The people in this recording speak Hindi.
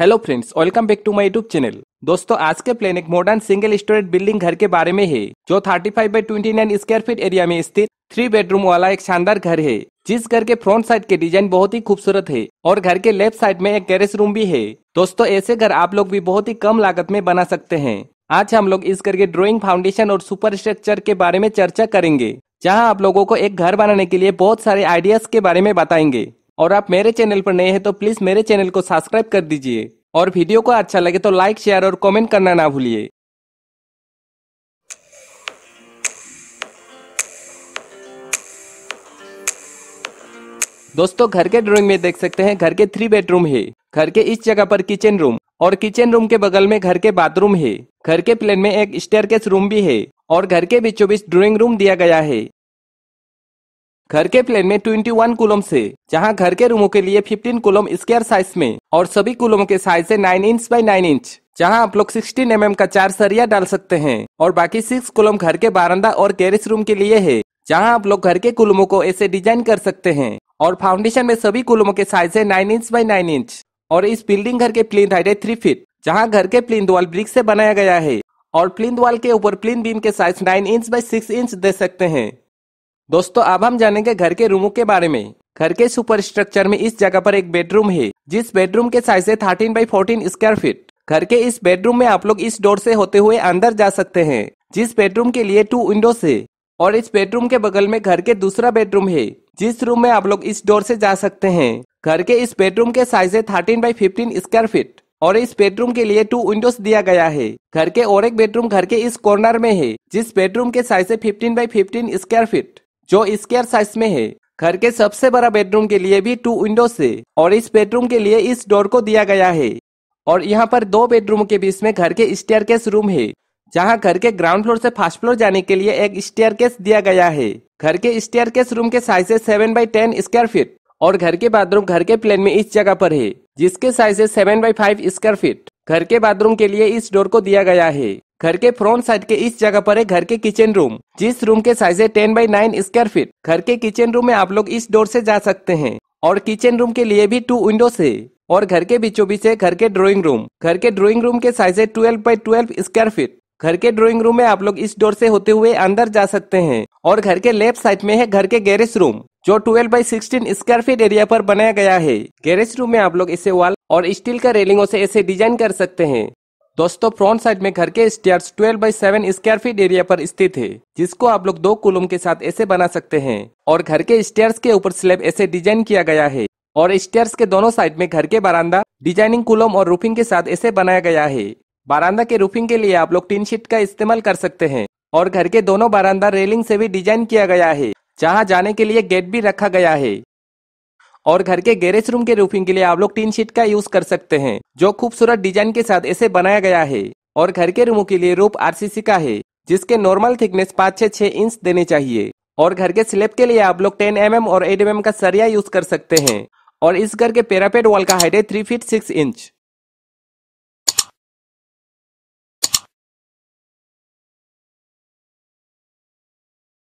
hello friends welcome back to my YouTube channel दोस्तों आज के प्लेन एक मॉडर्न सिंगल स्टोरेज बिल्डिंग घर के बारे में है जो 35 five by twenty nine square feet area में स्थित थ्री बेडरूम वाला एक शानदार घर है जिस घर के फ्रंट साइड के डिजाइन बहुत ही खूबसूरत है और घर के लेफ्ट साइड में एक गैरेज रूम भी है दोस्तों ऐसे घर आप लोग भी बहुत ही कम लागत में बना सकते हैं आज हम लोग इस घर के ड्रॉइंग फाउंडेशन और सुपर स्ट्रक्चर के बारे में चर्चा करेंगे जहाँ आप लोगों को एक घर बनाने के लिए बहुत सारे आइडियाज के बारे में बताएंगे और आप मेरे चैनल पर नए हैं तो प्लीज मेरे चैनल को सब्सक्राइब कर दीजिए और वीडियो को अच्छा लगे तो लाइक शेयर और कमेंट करना ना भूलिए दोस्तों घर के ड्राइंग में देख सकते हैं घर के थ्री बेडरूम है घर के इस जगह पर किचन रूम और किचन रूम के बगल में घर के बाथरूम है घर के प्लेन में एक स्टेयर रूम भी है और घर के बीचों बीच ड्रॉइंग रूम दिया गया है घर के प्लेन में 21 कुलम से जहां घर के रूमों के लिए 15 कुलम स्क्वायर साइज में और सभी कुलमों के साइज है 9 इंच बाय 9 इंच जहां आप लोग 16 एम mm का चार सरिया डाल सकते हैं और बाकी सिक्स कुलम घर के बारंदा और गैरेज रूम के लिए है जहां आप लोग घर के कुलमों को ऐसे डिजाइन कर सकते हैं और फाउंडेशन में सभी कुलमों के साइज है nine inch by nine inch और इस बिल्डिंग घर के प्लिन हाइट है थ्री फीट जहाँ घर के प्लिन द्वाल ब्रिक से बनाया गया है और प्लिन द्वाल के ऊपर प्लिन बीम के size nine inch by six inch दे सकते हैं दोस्तों अब हम जानेंगे घर के रूमों के बारे में घर के सुपर स्ट्रक्चर में इस जगह पर एक बेडरूम है जिस बेडरूम के साइज है thirteen by fourteen square feet घर के इस बेडरूम में आप लोग इस डोर से होते हुए अंदर जा सकते हैं जिस बेडरूम के लिए टू विंडो है और इस बेडरूम के बगल में घर के दूसरा बेडरूम है जिस रूम में आप लोग इस डोर से जा सकते हैं घर के इस बेडरूम के साइज है thirteen by fifteen square feet और इस बेडरूम के लिए टू विंडोज दिया गया है घर के और एक बेडरूम घर के इस कॉर्नर में है जिस बेडरूम के साइज है fifteen by fifteen square feet जो स्केयर साइज में है घर के सबसे बड़ा बेडरूम के लिए भी टू विंडो से और इस बेडरूम के लिए इस डोर को दिया गया है और यहाँ पर दो बेडरूम के बीच में घर के स्टेयर रूम है जहाँ घर के ग्राउंड फ्लोर से फर्स्ट फ्लोर जाने के लिए एक स्टेयर दिया गया है घर के स्टेयर रूम के साइज है seven by ten square feet और घर के बाथरूम घर के प्लेन में इस जगह पर है जिसके साइज है seven by five square feet घर के बाथरूम के लिए इस डोर को दिया गया है घर के फ्रंट साइड के इस जगह पर है घर के किचन रूम जिस रूम के साइज है ten by nine square feet घर के किचन रूम में आप लोग इस डोर से जा सकते हैं और किचन रूम के लिए भी टू विंडो से और घर के बीचों बीच है घर के ड्रॉइंग रूम घर के ड्रॉइंग रूम के साइज है twelve by twelve square feet घर के ड्रॉइंग रूम में आप लोग इस डोर से होते हुए अंदर जा सकते हैं और घर के लेफ्ट साइड में है घर के गैरेज रूम जो 12 by sixteen square feet area पर बनाया गया है गैरेज रूम में आप लोग इसे वॉल और स्टील का रेलिंगों से इसे डिजाइन कर सकते हैं दोस्तों फ्रंट साइड में घर के stairs 12 by seven square feet area पर स्थित है जिसको आप लोग दो कुलम के साथ ऐसे बना सकते हैं और घर के स्टेयर्स के ऊपर स्लैब ऐसे डिजाइन किया गया है और स्टेयर्स के दोनों साइड में घर के बारांदा डिजाइनिंग कुलम और रूफिंग के साथ ऐसे बनाया गया है बारांदा के रूफिंग के लिए आप लोग टीन शीट का इस्तेमाल कर सकते हैं और घर के दोनों बारांदा रेलिंग से भी डिजाइन किया गया है जहां जाने के लिए गेट भी रखा गया है और घर के गैरेज रूम के रूफिंग के लिए आप लोग टीन शीट का यूज कर सकते हैं जो खूबसूरत डिजाइन के साथ इसे बनाया गया है और घर के रूमों के लिए रूप आरसीसी का है जिसके नॉर्मल थिकनेस पाँच से छह इंच देने चाहिए और घर के स्लेब के लिए आप लोग टेन एम mm और एट एम mm का सरिया यूज कर सकते हैं और इस घर के पेरापेड वॉल का हाइट है थ्री फीट सिक्स इंच